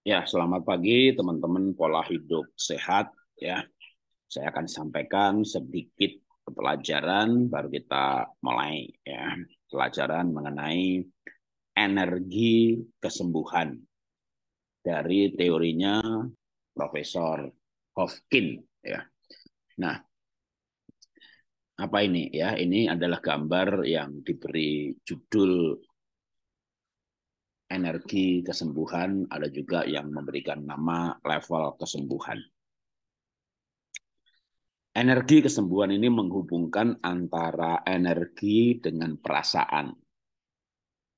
Ya, selamat pagi teman-teman pola hidup sehat ya. Saya akan sampaikan sedikit pelajaran baru kita mulai ya. Pelajaran mengenai energi kesembuhan dari teorinya Profesor Hofkin ya. Nah, apa ini ya? Ini adalah gambar yang diberi judul energi kesembuhan, ada juga yang memberikan nama level kesembuhan. Energi kesembuhan ini menghubungkan antara energi dengan perasaan.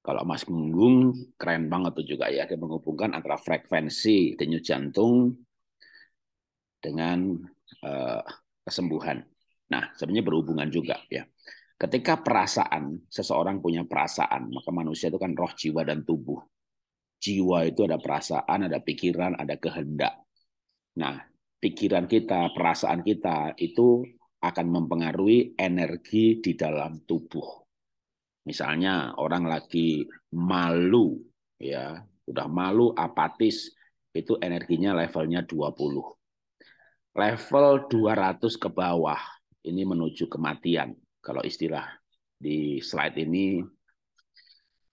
Kalau Mas Gunggung keren banget tuh juga ya, dia menghubungkan antara frekuensi denyut jantung dengan uh, kesembuhan. Nah, sebenarnya berhubungan juga ya. Ketika perasaan, seseorang punya perasaan, maka manusia itu kan roh, jiwa, dan tubuh. Jiwa itu ada perasaan, ada pikiran, ada kehendak. Nah, pikiran kita, perasaan kita itu akan mempengaruhi energi di dalam tubuh. Misalnya orang lagi malu, ya udah malu, apatis, itu energinya levelnya 20. Level 200 ke bawah, ini menuju kematian kalau istilah di slide ini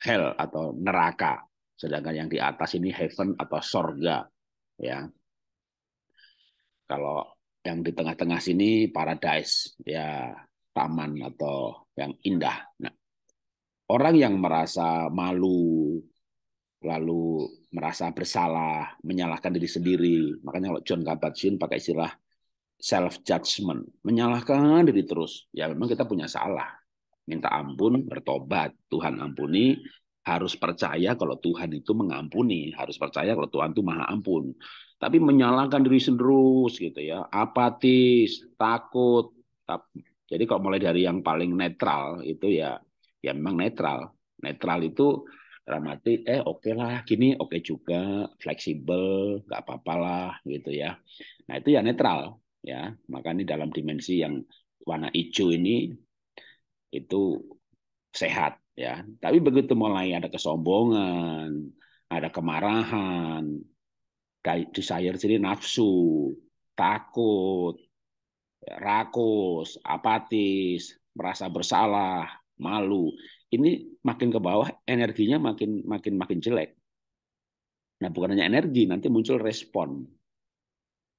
hell atau neraka, sedangkan yang di atas ini heaven atau sorga, ya. Kalau yang di tengah-tengah sini paradise, ya taman atau yang indah. Nah, orang yang merasa malu, lalu merasa bersalah, menyalahkan diri sendiri. Makanya kalau John Kabat-Zinn pakai istilah self judgment, menyalahkan diri terus. Ya memang kita punya salah. Minta ampun, bertobat. Tuhan ampuni, harus percaya kalau Tuhan itu mengampuni, harus percaya kalau Tuhan itu maha ampun. Tapi menyalahkan diri sendiri gitu ya, apatis, takut. Jadi kalau mulai dari yang paling netral itu ya ya memang netral. Netral itu ramati eh oke okay lah gini oke okay juga fleksibel nggak apa-apalah gitu ya nah itu ya netral ya maka ini dalam dimensi yang warna hijau ini itu sehat ya tapi begitu mulai ada kesombongan ada kemarahan desire jadi nafsu takut rakus apatis merasa bersalah malu ini makin ke bawah energinya makin makin makin jelek nah bukan hanya energi nanti muncul respon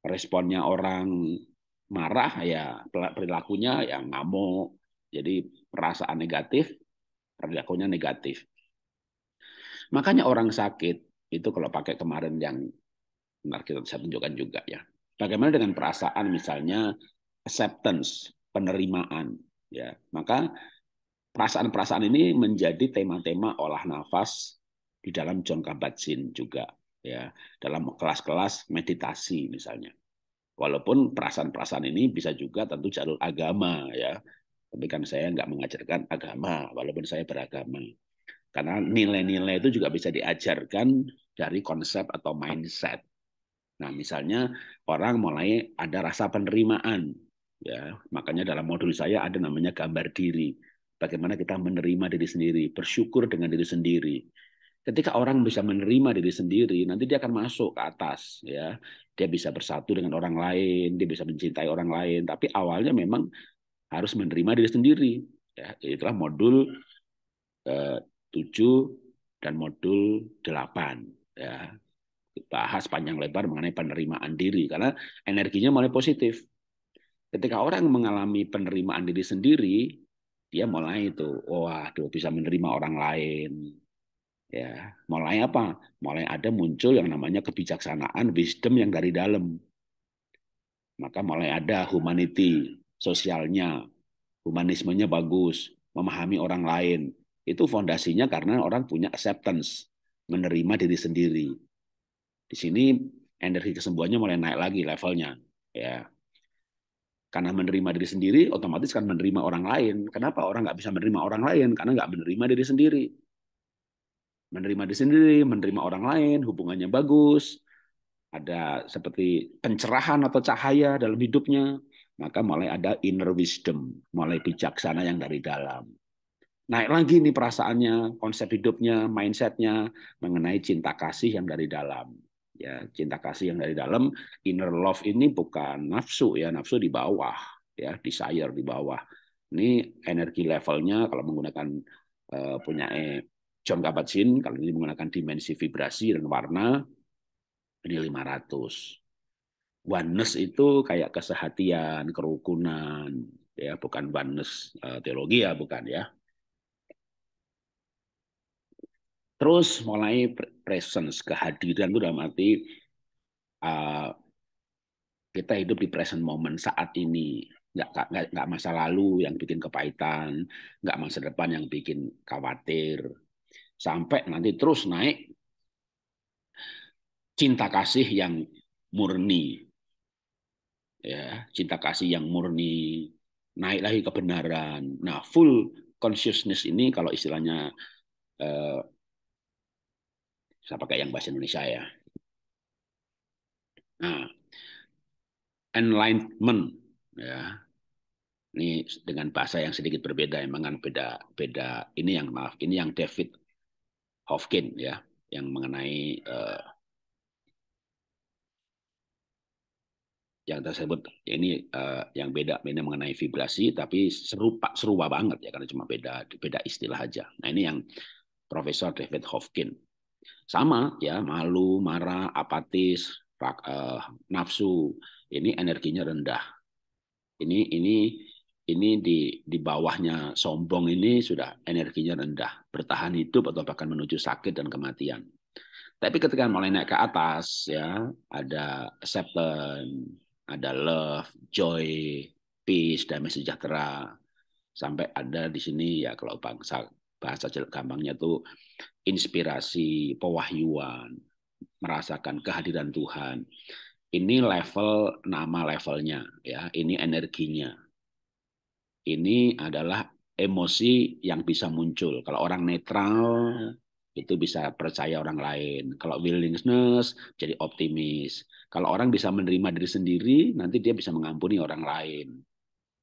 responnya orang marah ya perilakunya ya ngamuk jadi perasaan negatif perilakunya negatif makanya orang sakit itu kalau pakai kemarin yang benar kita bisa tunjukkan juga ya bagaimana dengan perasaan misalnya acceptance penerimaan ya maka perasaan-perasaan ini menjadi tema-tema olah nafas di dalam John Kabat-Zinn juga ya dalam kelas-kelas meditasi misalnya. Walaupun perasaan-perasaan ini bisa juga tentu jalur agama ya. Tapi kan saya nggak mengajarkan agama walaupun saya beragama. Karena nilai-nilai itu juga bisa diajarkan dari konsep atau mindset. Nah, misalnya orang mulai ada rasa penerimaan ya. Makanya dalam modul saya ada namanya gambar diri. Bagaimana kita menerima diri sendiri, bersyukur dengan diri sendiri ketika orang bisa menerima diri sendiri, nanti dia akan masuk ke atas, ya. Dia bisa bersatu dengan orang lain, dia bisa mencintai orang lain. Tapi awalnya memang harus menerima diri sendiri. Ya, itulah modul eh, 7 dan modul 8. Ya. Bahas panjang lebar mengenai penerimaan diri. Karena energinya mulai positif. Ketika orang mengalami penerimaan diri sendiri, dia mulai itu, wah, oh, bisa menerima orang lain, ya mulai apa mulai ada muncul yang namanya kebijaksanaan wisdom yang dari dalam maka mulai ada humanity sosialnya humanismenya bagus memahami orang lain itu fondasinya karena orang punya acceptance menerima diri sendiri di sini energi kesembuhannya mulai naik lagi levelnya ya karena menerima diri sendiri otomatis kan menerima orang lain kenapa orang nggak bisa menerima orang lain karena nggak menerima diri sendiri menerima diri sendiri, menerima orang lain, hubungannya bagus, ada seperti pencerahan atau cahaya dalam hidupnya, maka mulai ada inner wisdom, mulai bijaksana yang dari dalam. Naik lagi nih perasaannya, konsep hidupnya, mindsetnya mengenai cinta kasih yang dari dalam. Ya, cinta kasih yang dari dalam, inner love ini bukan nafsu ya, nafsu di bawah ya, desire di bawah. Ini energi levelnya kalau menggunakan uh, punya e, jam Kabat-Sin kalau ini menggunakan dimensi vibrasi dan warna ini 500. Oneness itu kayak kesehatian, kerukunan, ya bukan oneness eh, teologi ya bukan ya. Terus mulai presence kehadiran itu dalam arti uh, kita hidup di present moment saat ini nggak nggak masa lalu yang bikin kepahitan, nggak masa depan yang bikin khawatir, sampai nanti terus naik cinta kasih yang murni. Ya, cinta kasih yang murni, naik lagi kebenaran. Nah, full consciousness ini kalau istilahnya eh, saya pakai yang bahasa Indonesia ya. Nah, enlightenment ya. Ini dengan bahasa yang sedikit berbeda, emang kan beda beda ini yang maaf, ini yang David Hofkin ya yang mengenai uh, yang tersebut ini uh, yang beda beda mengenai vibrasi tapi serupa serupa banget ya karena cuma beda beda istilah aja. Nah ini yang Profesor David Hofkin sama ya malu marah apatis rak, uh, nafsu ini energinya rendah ini ini ini di di bawahnya sombong ini sudah energinya rendah, bertahan hidup atau bahkan menuju sakit dan kematian. Tapi ketika mulai naik ke atas ya, ada acceptance, ada love, joy, peace, damai sejahtera. Sampai ada di sini ya kalau bangsa bahasa gampangnya tuh inspirasi, pewahyuan, merasakan kehadiran Tuhan. Ini level nama levelnya ya, ini energinya ini adalah emosi yang bisa muncul. Kalau orang netral itu bisa percaya orang lain. Kalau willingness jadi optimis. Kalau orang bisa menerima diri sendiri, nanti dia bisa mengampuni orang lain.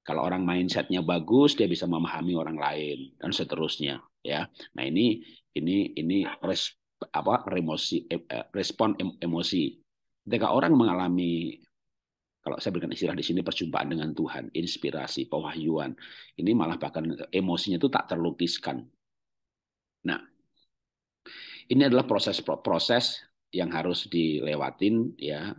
Kalau orang mindsetnya bagus, dia bisa memahami orang lain dan seterusnya. Ya, nah ini ini ini res, apa remosi, eh, eh, respon emosi. Ketika orang mengalami kalau saya berikan istilah di sini perjumpaan dengan Tuhan, inspirasi, pewahyuan. Ini malah bahkan emosinya itu tak terlukiskan. Nah, ini adalah proses-proses yang harus dilewatin ya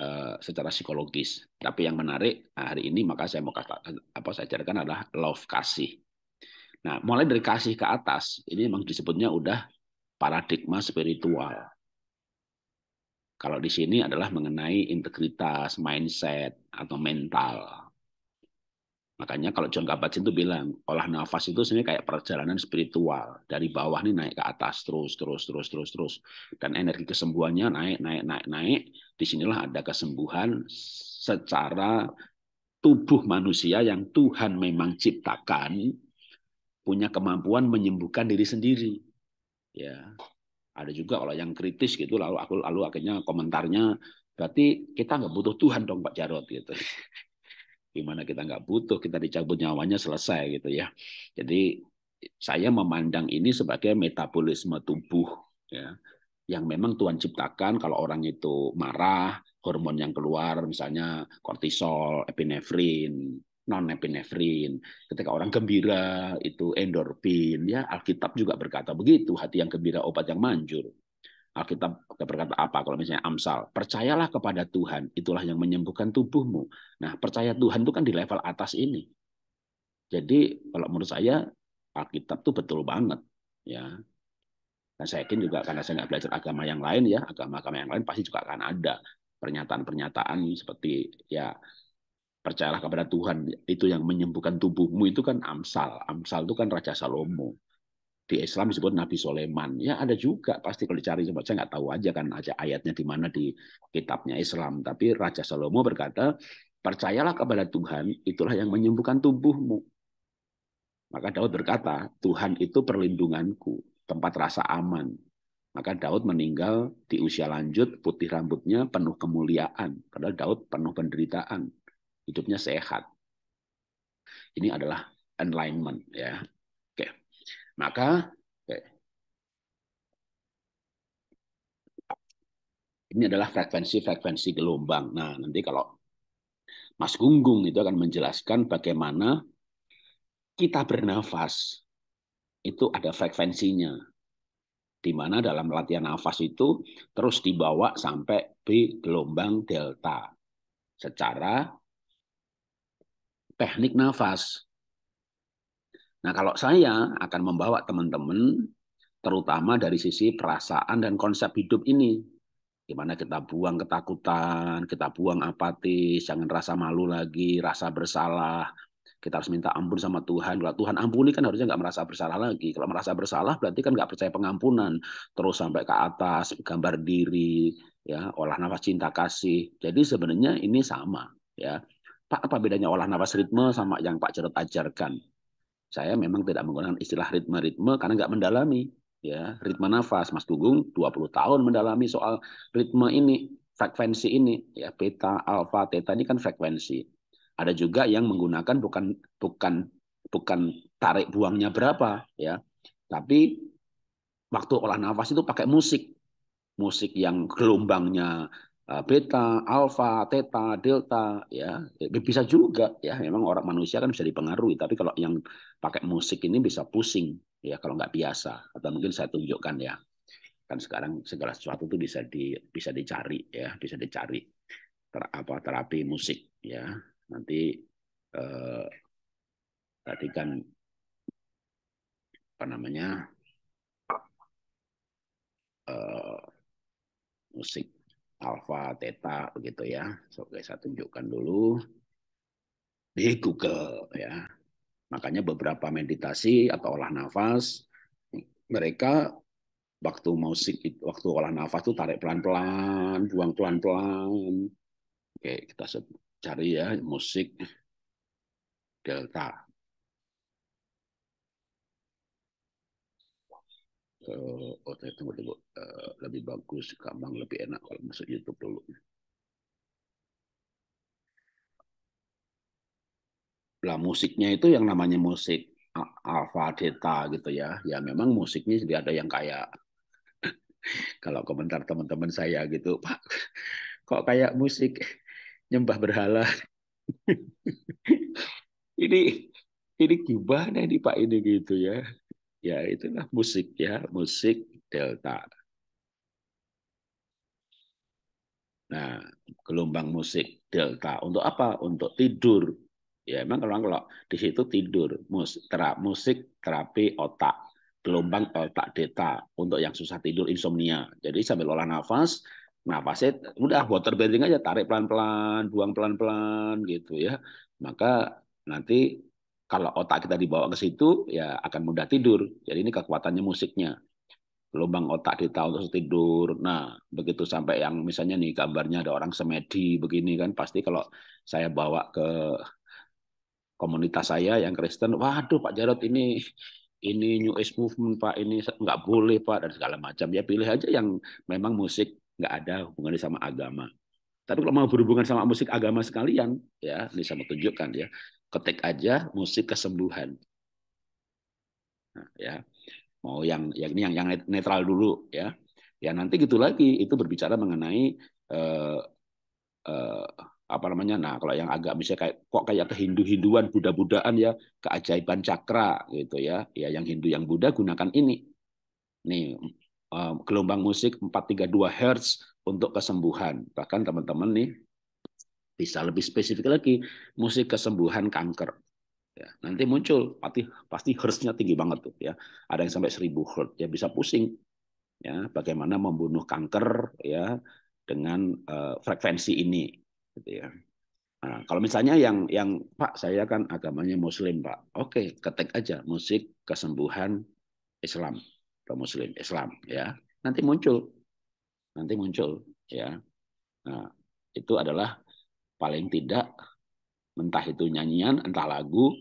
eh, secara psikologis. Tapi yang menarik nah, hari ini maka saya mau kata apa saya ajarkan adalah love kasih. Nah, mulai dari kasih ke atas ini memang disebutnya udah paradigma spiritual. Kalau di sini adalah mengenai integritas, mindset, atau mental. Makanya kalau John Kabat-Zinn itu bilang, olah nafas itu sebenarnya kayak perjalanan spiritual. Dari bawah ini naik ke atas, terus, terus, terus, terus, terus. Dan energi kesembuhannya naik, naik, naik, naik. di sinilah ada kesembuhan secara tubuh manusia yang Tuhan memang ciptakan punya kemampuan menyembuhkan diri sendiri. Ya, ada juga kalau yang kritis gitu lalu aku lalu akhirnya komentarnya berarti kita nggak butuh Tuhan dong Pak Jarot gitu gimana kita nggak butuh kita dicabut nyawanya selesai gitu ya jadi saya memandang ini sebagai metabolisme tubuh ya yang memang Tuhan ciptakan kalau orang itu marah hormon yang keluar misalnya kortisol epinefrin non-epinefrin. Ketika orang gembira itu endorfin ya Alkitab juga berkata begitu, hati yang gembira obat yang manjur. Alkitab berkata apa kalau misalnya Amsal, percayalah kepada Tuhan, itulah yang menyembuhkan tubuhmu. Nah, percaya Tuhan itu kan di level atas ini. Jadi kalau menurut saya Alkitab tuh betul banget ya. Dan saya yakin juga karena saya nggak belajar agama yang lain ya, agama-agama yang lain pasti juga akan ada pernyataan-pernyataan seperti ya percayalah kepada Tuhan itu yang menyembuhkan tubuhmu itu kan Amsal Amsal itu kan Raja Salomo di Islam disebut Nabi Soleman ya ada juga pasti kalau dicari coba saya nggak tahu aja kan aja ayatnya di mana di kitabnya Islam tapi Raja Salomo berkata percayalah kepada Tuhan itulah yang menyembuhkan tubuhmu maka Daud berkata Tuhan itu perlindunganku tempat rasa aman maka Daud meninggal di usia lanjut, putih rambutnya penuh kemuliaan. Padahal Daud penuh penderitaan hidupnya sehat. Ini adalah alignment ya. Oke. Maka oke. ini adalah frekuensi-frekuensi gelombang. Nah, nanti kalau Mas Gunggung itu akan menjelaskan bagaimana kita bernafas itu ada frekuensinya. Di mana dalam latihan nafas itu terus dibawa sampai B gelombang delta secara teknik nafas. Nah, kalau saya akan membawa teman-teman terutama dari sisi perasaan dan konsep hidup ini. Gimana kita buang ketakutan, kita buang apatis, jangan rasa malu lagi, rasa bersalah. Kita harus minta ampun sama Tuhan. Kalau Tuhan ampuni kan harusnya nggak merasa bersalah lagi. Kalau merasa bersalah berarti kan nggak percaya pengampunan. Terus sampai ke atas, gambar diri, ya olah nafas cinta kasih. Jadi sebenarnya ini sama. ya Pak, apa bedanya olah nafas ritme sama yang Pak Jarod ajarkan? Saya memang tidak menggunakan istilah ritme-ritme karena nggak mendalami. ya Ritme nafas, Mas Gugung 20 tahun mendalami soal ritme ini, frekuensi ini. ya Beta, alfa, theta ini kan frekuensi. Ada juga yang menggunakan bukan bukan bukan tarik buangnya berapa ya, tapi waktu olah nafas itu pakai musik musik yang gelombangnya Eh, beta, alfa, theta, delta, ya, ya bisa juga ya. Memang orang manusia kan bisa dipengaruhi, tapi kalau yang pakai musik ini bisa pusing ya kalau nggak biasa. Atau mungkin saya tunjukkan ya. Kan sekarang segala sesuatu itu bisa di bisa dicari ya, bisa dicari ter, apa terapi musik ya. Nanti eh, tadi kan, apa namanya eh, musik alfa, theta begitu ya. oke, saya tunjukkan dulu di Google ya. Makanya beberapa meditasi atau olah nafas mereka waktu mau waktu olah nafas tuh tarik pelan-pelan, buang pelan-pelan. Oke, kita cari ya musik delta kalau eh, waktu itu lebih, eh, uh, lebih bagus Kamang lebih enak kalau masuk YouTube dulu Nah, musiknya itu yang namanya musik alfa theta gitu ya ya memang musiknya jadi ada yang kayak kalau komentar teman-teman saya gitu pak kok kayak musik nyembah berhala ini ini gimana nih pak ini gitu ya ya itulah musik ya musik delta nah gelombang musik delta untuk apa untuk tidur ya emang kalau kalau di situ tidur musik tera, musik terapi otak gelombang otak delta untuk yang susah tidur insomnia jadi sambil olah nafas nafasnya udah water breathing aja tarik pelan pelan buang pelan pelan gitu ya maka nanti kalau otak kita dibawa ke situ ya akan mudah tidur. Jadi ini kekuatannya musiknya. Lubang otak kita untuk tidur. Nah, begitu sampai yang misalnya nih gambarnya ada orang semedi begini kan pasti kalau saya bawa ke komunitas saya yang Kristen, waduh Pak Jarot ini ini new age movement Pak, ini nggak boleh Pak dan segala macam. Ya pilih aja yang memang musik nggak ada hubungannya sama agama. Tapi kalau mau berhubungan sama musik agama sekalian, ya ini saya mau ya ketik aja musik kesembuhan. Nah, ya. Mau yang yang ini yang yang netral dulu ya. Ya nanti gitu lagi itu berbicara mengenai eh, eh, apa namanya? Nah, kalau yang agak bisa kayak kok kayak ke hindu hinduan buddha buddhaan ya, keajaiban cakra gitu ya. Ya yang Hindu yang Buddha gunakan ini. Nih eh, gelombang musik 432 hertz untuk kesembuhan. Bahkan teman-teman nih bisa lebih spesifik lagi, musik kesembuhan kanker. Ya, nanti muncul pasti pasti hertznya tinggi banget tuh ya. Ada yang sampai 1000 hertz ya bisa pusing. Ya, bagaimana membunuh kanker ya dengan uh, frekuensi ini gitu ya. Nah, kalau misalnya yang yang Pak saya kan agamanya Muslim Pak, oke ketik aja musik kesembuhan Islam atau Muslim Islam ya, nanti muncul, nanti muncul ya. Nah, itu adalah paling tidak entah itu nyanyian, entah lagu,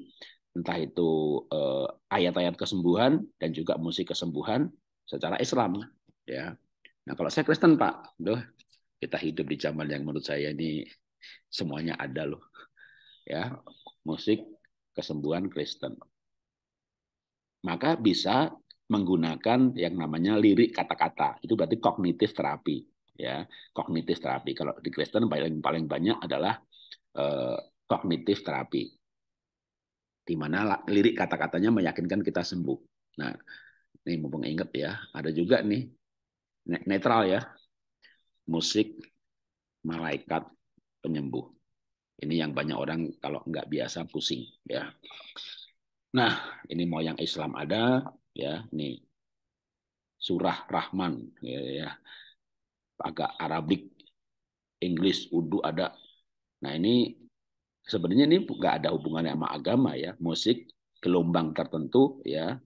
entah itu eh, ayat-ayat kesembuhan dan juga musik kesembuhan secara Islam, ya. Nah, kalau saya Kristen, Pak, doh kita hidup di zaman yang menurut saya ini semuanya ada loh. Ya, musik kesembuhan Kristen. Maka bisa menggunakan yang namanya lirik kata-kata. Itu berarti kognitif terapi ya kognitif terapi. Kalau di Kristen paling paling banyak adalah kognitif eh, kognitif terapi, di mana lirik kata-katanya meyakinkan kita sembuh. Nah, ini mumpung inget ya, ada juga nih netral ya, musik malaikat penyembuh. Ini yang banyak orang kalau nggak biasa pusing ya. Nah, ini mau yang Islam ada ya, nih surah Rahman ya, ya agak Arabik, Inggris, Urdu ada. Nah ini sebenarnya ini nggak ada hubungannya sama agama ya, musik gelombang tertentu ya,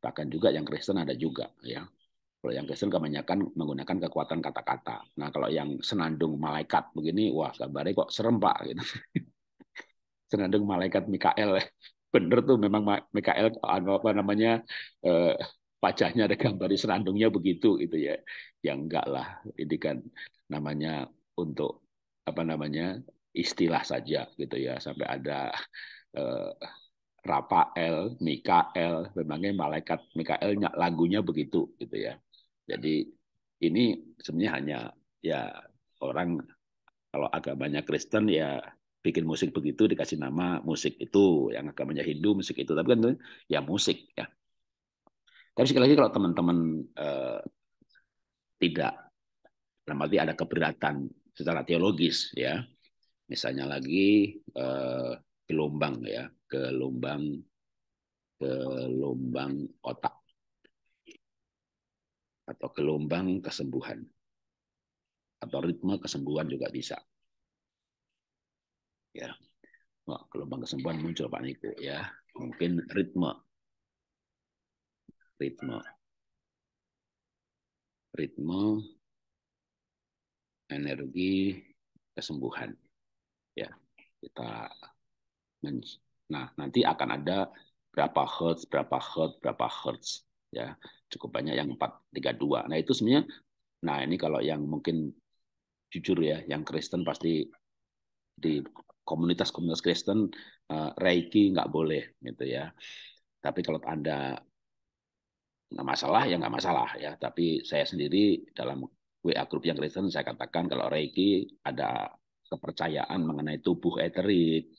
bahkan juga yang Kristen ada juga ya. Kalau yang Kristen kebanyakan menggunakan kekuatan kata-kata. Nah kalau yang senandung malaikat begini, wah kabarnya kok serem pak gitu. senandung malaikat Mikael bener tuh memang Mikael apa namanya eh, pacarnya ada gambar di serandungnya begitu gitu ya yang enggak lah ini kan namanya untuk apa namanya istilah saja gitu ya sampai ada eh, Rafael, Mikael, memangnya malaikat Mikaelnya lagunya begitu gitu ya. Jadi ini sebenarnya hanya ya orang kalau agamanya Kristen ya bikin musik begitu dikasih nama musik itu yang agamanya Hindu musik itu tapi kan ya musik ya tapi sekali lagi kalau teman-teman eh, tidak, dalam arti ada keberatan secara teologis ya, misalnya lagi eh, gelombang ya, gelombang gelombang otak atau gelombang kesembuhan atau ritme kesembuhan juga bisa. Ya, gelombang kesembuhan muncul Pak Niko ya. Mungkin ritme ritme ritme energi kesembuhan ya kita nah nanti akan ada berapa hertz berapa hertz berapa hertz ya cukup banyak yang 432 nah itu sebenarnya nah ini kalau yang mungkin jujur ya yang Kristen pasti di komunitas-komunitas Kristen uh, Reiki nggak boleh gitu ya tapi kalau anda nggak masalah ya nggak masalah ya tapi saya sendiri dalam WA grup yang Kristen saya katakan kalau Reiki ada kepercayaan mengenai tubuh eterik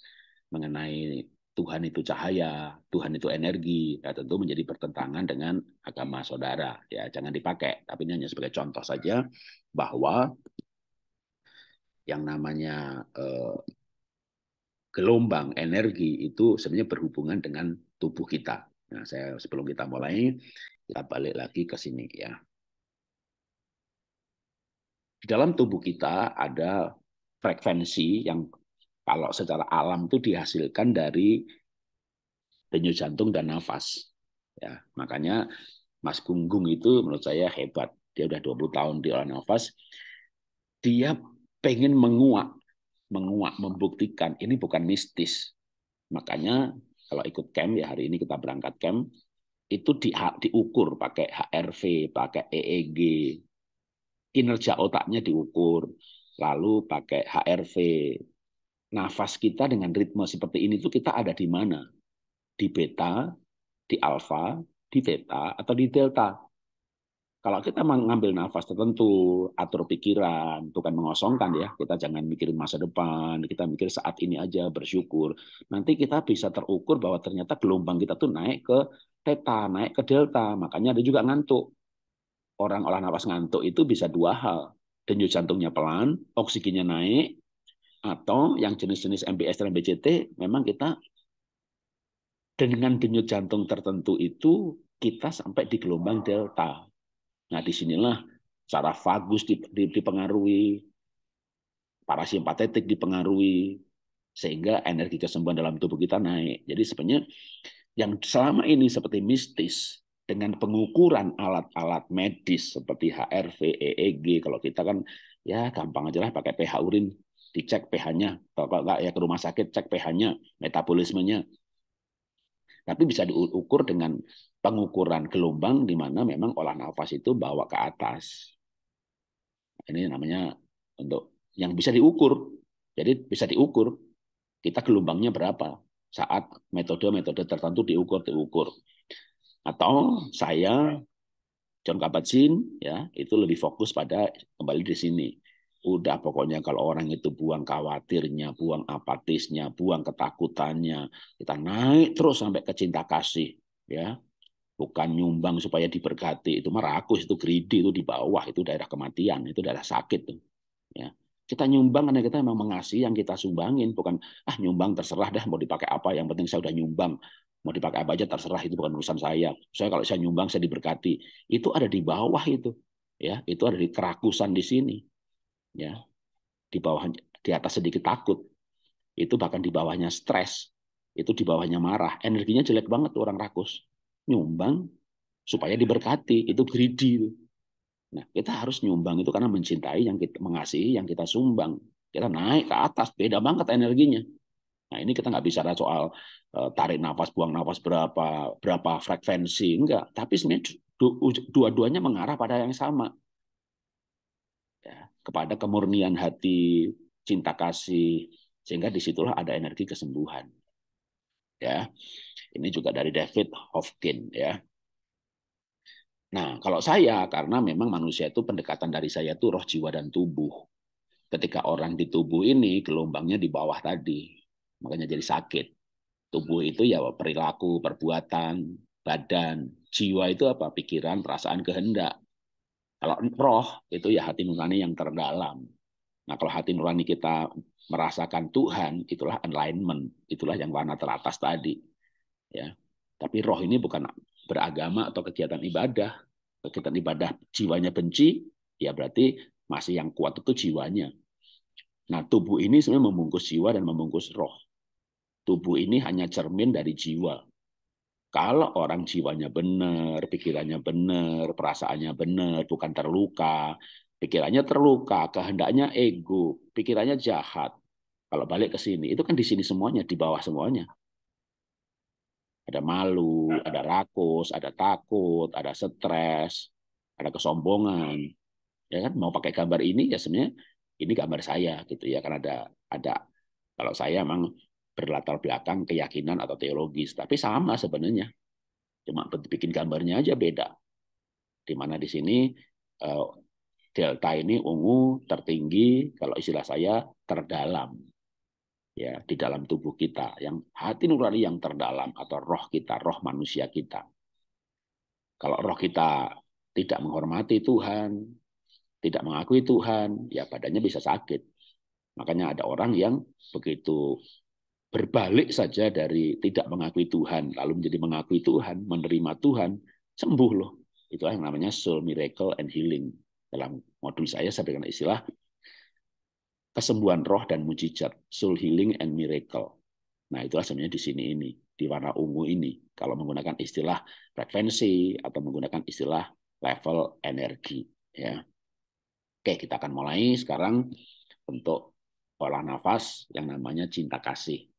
mengenai Tuhan itu cahaya Tuhan itu energi ya tentu menjadi pertentangan dengan agama saudara ya jangan dipakai tapi ini hanya sebagai contoh saja bahwa yang namanya eh, gelombang energi itu sebenarnya berhubungan dengan tubuh kita Nah, saya sebelum kita mulai, kita ya, balik lagi ke sini ya. Di dalam tubuh kita ada frekuensi yang kalau secara alam itu dihasilkan dari denyut jantung dan nafas. Ya, makanya Mas Gunggung itu menurut saya hebat. Dia udah 20 tahun di olah nafas. Dia pengen menguak, menguak, membuktikan ini bukan mistis. Makanya kalau ikut camp ya hari ini kita berangkat camp, itu di, diukur pakai HRV, pakai EEG, kinerja otaknya diukur, lalu pakai HRV. Nafas kita dengan ritme seperti ini tuh kita ada di mana? Di beta, di alfa, di theta, atau di delta. Kalau kita mengambil nafas tertentu, atur pikiran, bukan mengosongkan ya. Kita jangan mikirin masa depan, kita mikir saat ini aja bersyukur. Nanti kita bisa terukur bahwa ternyata gelombang kita tuh naik ke theta naik ke delta, makanya ada juga ngantuk. Orang olah nafas ngantuk itu bisa dua hal. Denyut jantungnya pelan, oksigennya naik, atau yang jenis-jenis MBS dan BCT memang kita dengan denyut jantung tertentu itu kita sampai di gelombang delta. Nah, disinilah cara vagus dipengaruhi, parasimpatetik dipengaruhi, sehingga energi kesembuhan dalam tubuh kita naik. Jadi sebenarnya yang selama ini seperti mistis dengan pengukuran alat-alat medis seperti HRV, EEG, kalau kita kan ya gampang aja lah pakai pH urin, dicek pH-nya, kalau nggak ya ke rumah sakit cek pH-nya, metabolismenya. Tapi bisa diukur dengan pengukuran gelombang di mana memang olah nafas itu bawa ke atas. Ini namanya untuk yang bisa diukur. Jadi bisa diukur kita gelombangnya berapa saat metode-metode tertentu diukur-diukur. Atau saya John Kabat-Zinn ya, itu lebih fokus pada kembali di sini. Udah pokoknya kalau orang itu buang khawatirnya, buang apatisnya, buang ketakutannya, kita naik terus sampai ke cinta kasih ya. Bukan nyumbang supaya diberkati, itu merakus, itu greedy, itu di bawah, itu daerah kematian, itu daerah sakit tuh. Ya kita nyumbang karena kita memang mengasihi yang kita sumbangin bukan ah nyumbang terserah dah mau dipakai apa yang penting saya udah nyumbang mau dipakai apa aja terserah itu bukan urusan saya saya kalau saya nyumbang saya diberkati itu ada di bawah itu ya itu ada di kerakusan di sini ya di bawah di atas sedikit takut itu bahkan di bawahnya stres itu di bawahnya marah energinya jelek banget tuh orang rakus nyumbang supaya diberkati itu greedy itu Nah, kita harus nyumbang itu karena mencintai yang kita mengasihi, yang kita sumbang. Kita naik ke atas, beda banget energinya. Nah, ini kita nggak bicara soal eh, tarik nafas, buang nafas berapa, berapa frekuensi, enggak. Tapi sebenarnya dua-duanya mengarah pada yang sama. Ya, kepada kemurnian hati, cinta kasih, sehingga disitulah ada energi kesembuhan. Ya, ini juga dari David Hofkin ya. Nah, kalau saya karena memang manusia itu pendekatan dari saya itu roh jiwa dan tubuh. Ketika orang di tubuh ini gelombangnya di bawah tadi, makanya jadi sakit. Tubuh itu ya perilaku, perbuatan, badan. Jiwa itu apa? Pikiran, perasaan, kehendak. Kalau roh itu ya hati nurani yang terdalam. Nah, kalau hati nurani kita merasakan Tuhan, itulah alignment itulah yang warna teratas tadi. Ya, tapi roh ini bukan beragama atau kegiatan ibadah, kegiatan ibadah jiwanya benci, ya berarti masih yang kuat itu jiwanya. Nah, tubuh ini sebenarnya membungkus jiwa dan membungkus roh. Tubuh ini hanya cermin dari jiwa. Kalau orang jiwanya benar, pikirannya benar, perasaannya benar, bukan terluka, pikirannya terluka, kehendaknya ego, pikirannya jahat. Kalau balik ke sini, itu kan di sini semuanya, di bawah semuanya. Ada malu, ada rakus, ada takut, ada stres, ada kesombongan. Ya kan mau pakai gambar ini ya sebenarnya ini gambar saya gitu ya kan ada ada kalau saya memang berlatar belakang keyakinan atau teologis, tapi sama sebenarnya. Cuma bikin gambarnya aja beda. Di mana di sini eh, delta ini ungu tertinggi, kalau istilah saya terdalam ya di dalam tubuh kita yang hati nurani yang terdalam atau roh kita roh manusia kita kalau roh kita tidak menghormati Tuhan tidak mengakui Tuhan ya badannya bisa sakit makanya ada orang yang begitu berbalik saja dari tidak mengakui Tuhan lalu menjadi mengakui Tuhan menerima Tuhan sembuh loh Itu yang namanya soul miracle and healing dalam modul saya saya berikan istilah kesembuhan roh dan mujizat, soul healing and miracle. Nah, itulah sebenarnya di sini ini, di warna ungu ini. Kalau menggunakan istilah frekuensi atau menggunakan istilah level energi, ya. Oke, kita akan mulai sekarang untuk olah nafas yang namanya cinta kasih.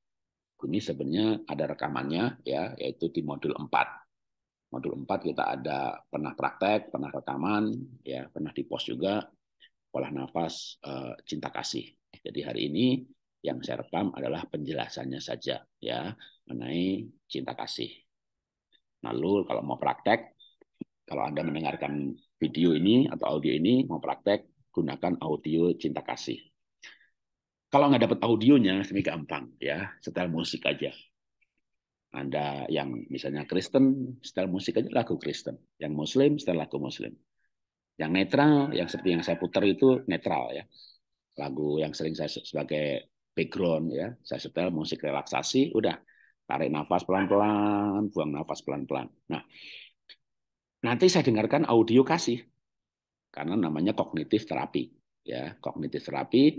Ini sebenarnya ada rekamannya ya, yaitu di modul 4. Modul 4 kita ada pernah praktek, pernah rekaman, ya, pernah di post juga olah nafas eh, cinta kasih. Jadi hari ini yang saya rekam adalah penjelasannya saja ya mengenai cinta kasih. Lalu nah, kalau mau praktek, kalau Anda mendengarkan video ini atau audio ini mau praktek, gunakan audio cinta kasih. Kalau nggak dapat audionya, ini gampang ya, setel musik aja. Anda yang misalnya Kristen, setel musik aja lagu Kristen. Yang Muslim, setel lagu Muslim yang netral yang seperti yang saya putar itu netral ya lagu yang sering saya sebagai background ya saya setel musik relaksasi udah tarik nafas pelan-pelan buang nafas pelan-pelan nah nanti saya dengarkan audio kasih karena namanya kognitif terapi ya kognitif terapi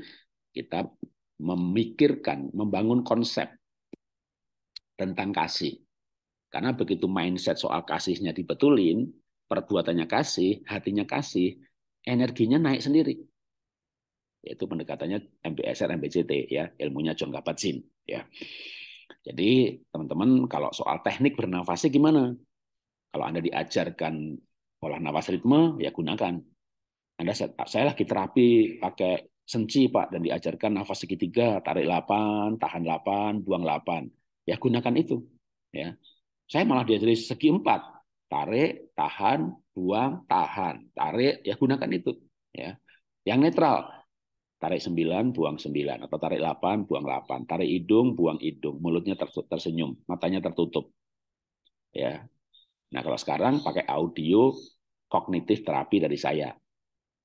kita memikirkan membangun konsep tentang kasih karena begitu mindset soal kasihnya dibetulin perbuatannya kasih, hatinya kasih, energinya naik sendiri. Itu pendekatannya MBSR, MBCT ya, ilmunya John Kabat-Zinn ya. Jadi teman-teman kalau soal teknik bernafasnya gimana? Kalau Anda diajarkan olah nafas ritme, ya gunakan. Anda saya lagi terapi pakai senci Pak dan diajarkan nafas segitiga, tarik 8, tahan 8, buang 8. Ya gunakan itu. Ya. Saya malah diajari segi empat tarik, tahan, buang, tahan, tarik, ya gunakan itu. Ya, yang netral, tarik sembilan, buang sembilan, Atau tarik delapan, buang delapan, Tarik hidung, buang hidung. Mulutnya tersenyum, matanya tertutup. ya. Nah kalau sekarang pakai audio kognitif terapi dari saya.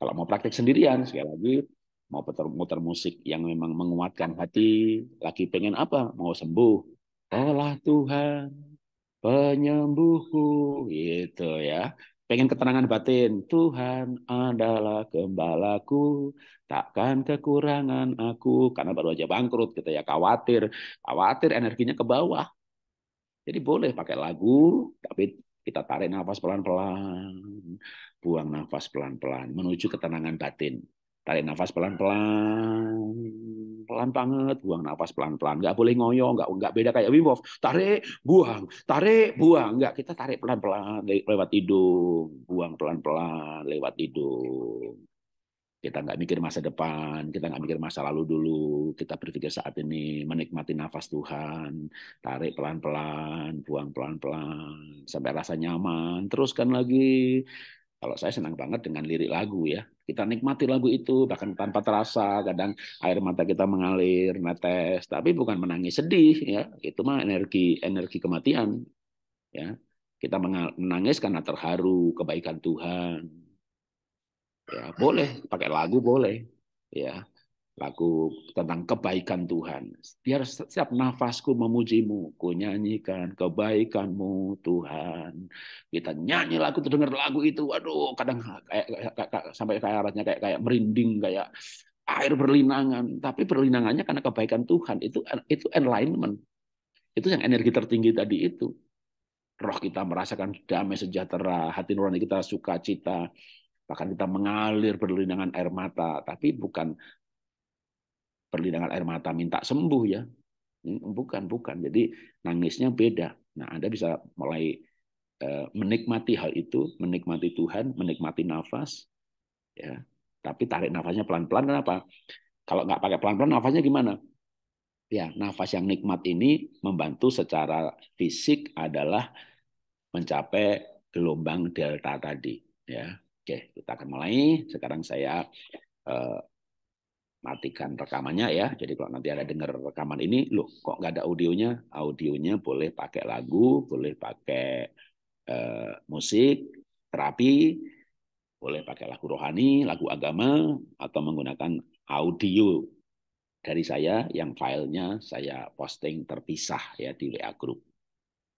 Kalau mau praktek sendirian, sekali lagi, mau muter musik yang memang menguatkan hati, lagi pengen apa? Mau sembuh. Allah Tuhan, penyembuhku gitu ya pengen ketenangan batin Tuhan adalah gembalaku takkan kekurangan aku karena baru aja bangkrut kita gitu ya khawatir khawatir energinya ke bawah jadi boleh pakai lagu tapi kita tarik nafas pelan-pelan buang nafas pelan-pelan menuju ketenangan batin Tarik nafas pelan-pelan, pelan banget, buang nafas pelan-pelan. Gak boleh ngoyo, gak nggak beda kayak Wim Hof. Tarik, buang, tarik, buang. Gak kita tarik pelan-pelan lewat hidung, buang pelan-pelan lewat hidung. Kita nggak mikir masa depan, kita nggak mikir masa lalu dulu. Kita berpikir saat ini, menikmati nafas Tuhan. Tarik pelan-pelan, buang pelan-pelan, sampai rasa nyaman. Teruskan lagi, kalau saya senang banget dengan lirik lagu ya. Kita nikmati lagu itu bahkan tanpa terasa, kadang air mata kita mengalir, netes, tapi bukan menangis sedih ya. Itu mah energi energi kematian ya. Kita menangis karena terharu kebaikan Tuhan. Ya, boleh pakai lagu boleh ya lagu tentang kebaikan Tuhan. Biar setiap nafasku memujimu, ku nyanyikan kebaikanmu Tuhan. Kita nyanyi lagu, terdengar lagu itu, aduh kadang kayak, kayak, kayak sampai kayak arahnya kayak kayak merinding, kayak air berlinangan. Tapi berlinangannya karena kebaikan Tuhan itu itu enlightenment. Itu yang energi tertinggi tadi itu. Roh kita merasakan damai sejahtera, hati nurani kita sukacita, bahkan kita mengalir berlinangan air mata, tapi bukan perlidangan air mata minta sembuh ya. Hmm, bukan, bukan. Jadi nangisnya beda. Nah, Anda bisa mulai eh, menikmati hal itu, menikmati Tuhan, menikmati nafas, ya. Tapi tarik nafasnya pelan-pelan. Kenapa? Kalau nggak pakai pelan-pelan, nafasnya gimana? Ya, nafas yang nikmat ini membantu secara fisik adalah mencapai gelombang delta tadi. Ya, oke, kita akan mulai. Sekarang saya eh, matikan rekamannya ya. Jadi kalau nanti ada dengar rekaman ini, loh kok nggak ada audionya? Audionya boleh pakai lagu, boleh pakai uh, musik, terapi, boleh pakai lagu rohani, lagu agama, atau menggunakan audio dari saya yang filenya saya posting terpisah ya di WA group.